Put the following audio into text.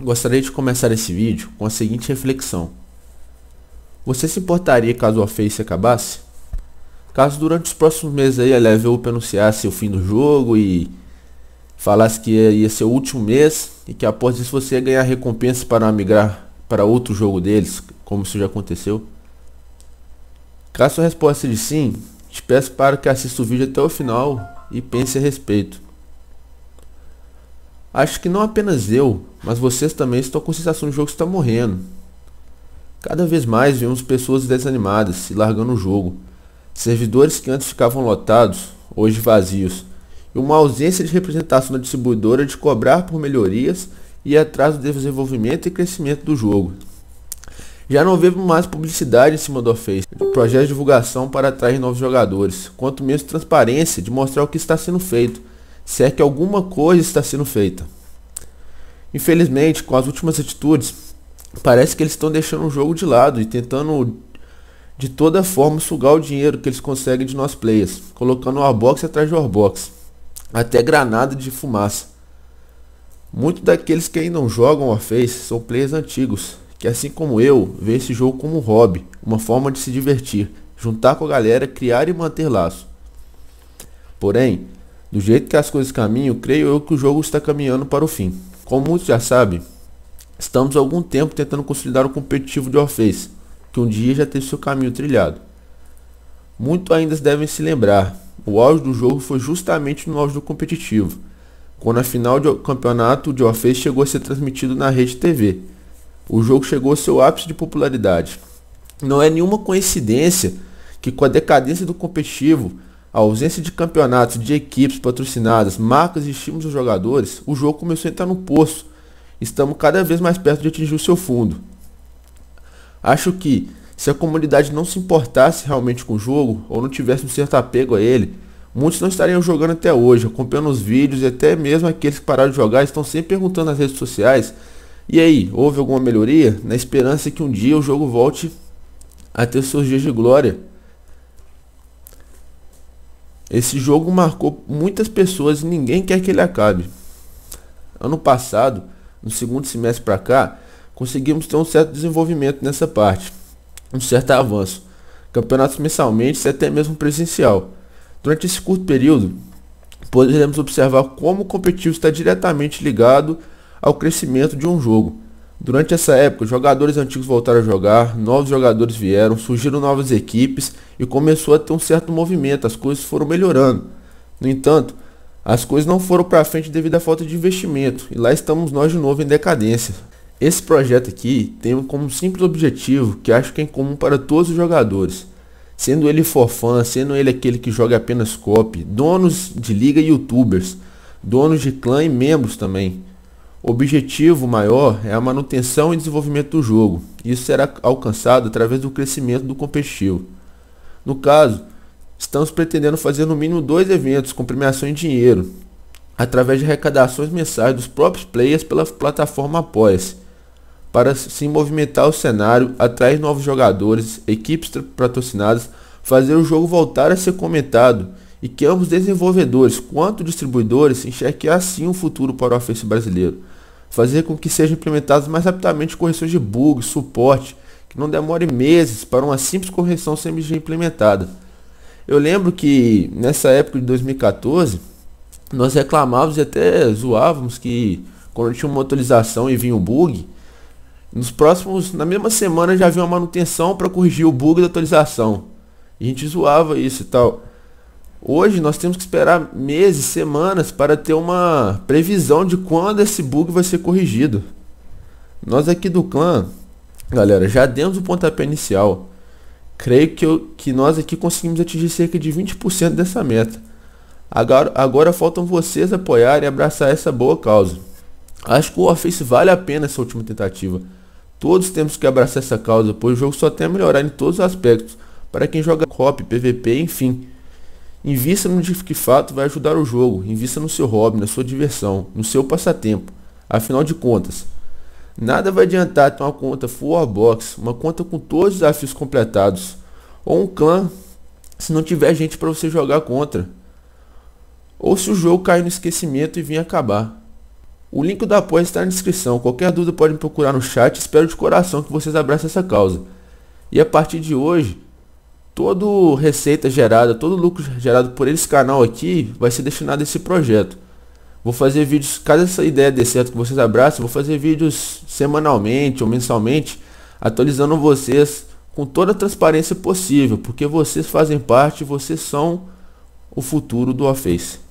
Gostaria de começar esse vídeo com a seguinte reflexão. Você se importaria caso o Face acabasse? Caso durante os próximos meses aí a Level Up anunciasse o fim do jogo e falasse que ia ser o último mês e que após isso você ia ganhar recompensa para migrar para outro jogo deles, como isso já aconteceu? Caso a resposta seja sim, te peço para que assista o vídeo até o final e pense a respeito. Acho que não apenas eu, mas vocês também estão com a sensação de jogo está morrendo. Cada vez mais vemos pessoas desanimadas se largando o jogo. Servidores que antes ficavam lotados, hoje vazios. E uma ausência de representação na distribuidora de cobrar por melhorias e atrás do desenvolvimento e crescimento do jogo. Já não vemos mais publicidade em cima do Face, projetos de divulgação para atrair novos jogadores, quanto menos transparência de mostrar o que está sendo feito se é que alguma coisa está sendo feita. Infelizmente, com as últimas atitudes, parece que eles estão deixando o jogo de lado e tentando de toda forma sugar o dinheiro que eles conseguem de nós players, colocando warbox atrás de warbox, até granada de fumaça. Muitos daqueles que ainda não jogam Warface são players antigos, que assim como eu, vê esse jogo como um hobby, uma forma de se divertir, juntar com a galera, criar e manter laço. Porém, do jeito que as coisas caminham, creio eu que o jogo está caminhando para o fim. Como muitos já sabem, estamos há algum tempo tentando consolidar o competitivo de Warface, que um dia já teve seu caminho trilhado. Muito ainda devem se lembrar, o auge do jogo foi justamente no auge do competitivo, quando a final do campeonato de Warface chegou a ser transmitido na rede TV. O jogo chegou ao seu ápice de popularidade. Não é nenhuma coincidência que com a decadência do competitivo, a ausência de campeonatos, de equipes patrocinadas, marcas e estímulos dos jogadores, o jogo começou a entrar no poço. Estamos cada vez mais perto de atingir o seu fundo. Acho que, se a comunidade não se importasse realmente com o jogo, ou não tivesse um certo apego a ele, muitos não estariam jogando até hoje, acompanhando os vídeos e até mesmo aqueles que pararam de jogar estão sempre perguntando nas redes sociais. E aí, houve alguma melhoria? Na esperança que um dia o jogo volte a ter seus dias de glória. Esse jogo marcou muitas pessoas e ninguém quer que ele acabe. Ano passado, no segundo semestre para cá, conseguimos ter um certo desenvolvimento nessa parte, um certo avanço. Campeonatos mensalmente e até mesmo presencial. Durante esse curto período, poderemos observar como o competitivo está diretamente ligado ao crescimento de um jogo Durante essa época, jogadores antigos voltaram a jogar, novos jogadores vieram, surgiram novas equipes e começou a ter um certo movimento, as coisas foram melhorando. No entanto, as coisas não foram para frente devido à falta de investimento e lá estamos nós de novo em decadência. Esse projeto aqui tem como simples objetivo que acho que é em comum para todos os jogadores. Sendo ele forfã, sendo ele aquele que joga apenas copy, donos de liga e youtubers, donos de clã e membros também objetivo maior é a manutenção e desenvolvimento do jogo. Isso será alcançado através do crescimento do competitivo. No caso, estamos pretendendo fazer no mínimo dois eventos com premiação em dinheiro, através de arrecadações mensais dos próprios players pela plataforma Apoia-se, para se movimentar o cenário, atrair novos jogadores, equipes patrocinadas, fazer o jogo voltar a ser comentado e que ambos é desenvolvedores quanto distribuidores enxerguem é assim um futuro para o Office brasileiro, fazer com que sejam implementadas mais rapidamente correções de bugs, suporte, que não demore meses para uma simples correção ser implementada. Eu lembro que nessa época de 2014, nós reclamávamos e até zoávamos que quando tinha uma atualização e vinha um bug, nos próximos, na mesma semana já havia uma manutenção para corrigir o bug da atualização. E a gente zoava isso e tal. Hoje nós temos que esperar meses, semanas para ter uma previsão de quando esse bug vai ser corrigido. Nós aqui do clã, galera, já demos o pontapé inicial. Creio que, eu, que nós aqui conseguimos atingir cerca de 20% dessa meta. Agora, agora faltam vocês apoiarem e abraçar essa boa causa. Acho que o Warface vale a pena essa última tentativa. Todos temos que abraçar essa causa, pois o jogo só tem a melhorar em todos os aspectos, para quem joga copy, PVP, enfim. Invista no que fato vai ajudar o jogo, invista no seu hobby, na sua diversão, no seu passatempo. Afinal de contas, nada vai adiantar ter uma conta full box, uma conta com todos os desafios completados, ou um clã se não tiver gente para você jogar contra. Ou se o jogo cair no esquecimento e vir acabar. O link do apoio está na descrição, qualquer dúvida pode me procurar no chat, espero de coração que vocês abracem essa causa. E a partir de hoje, Todo receita gerada, todo lucro gerado por esse canal aqui vai ser destinado a esse projeto. Vou fazer vídeos, caso essa ideia dê certo que vocês abraçam, vou fazer vídeos semanalmente ou mensalmente, atualizando vocês com toda a transparência possível, porque vocês fazem parte, vocês são o futuro do Office.